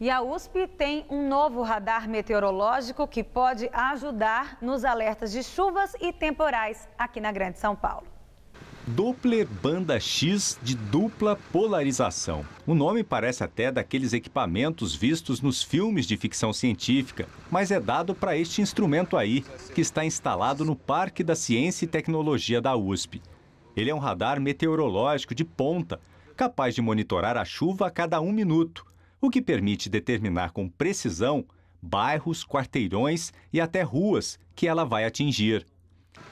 E a USP tem um novo radar meteorológico que pode ajudar nos alertas de chuvas e temporais aqui na Grande São Paulo. Doppler Banda X de dupla polarização. O nome parece até daqueles equipamentos vistos nos filmes de ficção científica, mas é dado para este instrumento aí, que está instalado no Parque da Ciência e Tecnologia da USP. Ele é um radar meteorológico de ponta, capaz de monitorar a chuva a cada um minuto o que permite determinar com precisão bairros, quarteirões e até ruas que ela vai atingir.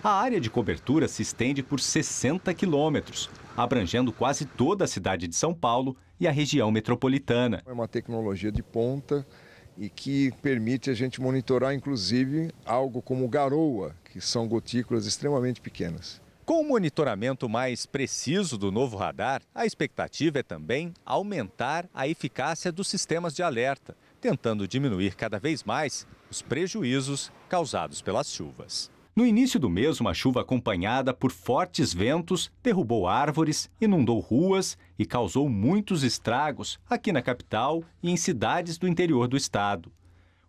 A área de cobertura se estende por 60 quilômetros, abrangendo quase toda a cidade de São Paulo e a região metropolitana. É uma tecnologia de ponta e que permite a gente monitorar, inclusive, algo como garoa, que são gotículas extremamente pequenas. Com o monitoramento mais preciso do novo radar, a expectativa é também aumentar a eficácia dos sistemas de alerta, tentando diminuir cada vez mais os prejuízos causados pelas chuvas. No início do mês, uma chuva acompanhada por fortes ventos derrubou árvores, inundou ruas e causou muitos estragos aqui na capital e em cidades do interior do estado.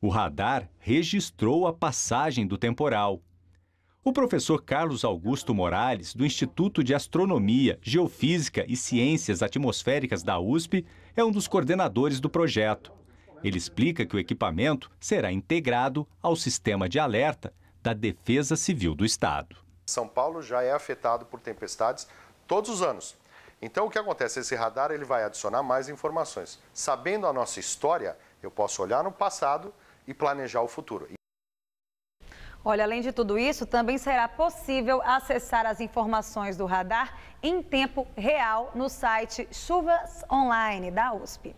O radar registrou a passagem do temporal o professor Carlos Augusto Morales, do Instituto de Astronomia, Geofísica e Ciências Atmosféricas da USP, é um dos coordenadores do projeto. Ele explica que o equipamento será integrado ao sistema de alerta da Defesa Civil do Estado. São Paulo já é afetado por tempestades todos os anos. Então o que acontece? Esse radar ele vai adicionar mais informações. Sabendo a nossa história, eu posso olhar no passado e planejar o futuro. Olha, além de tudo isso, também será possível acessar as informações do radar em tempo real no site Chuvas Online da USP.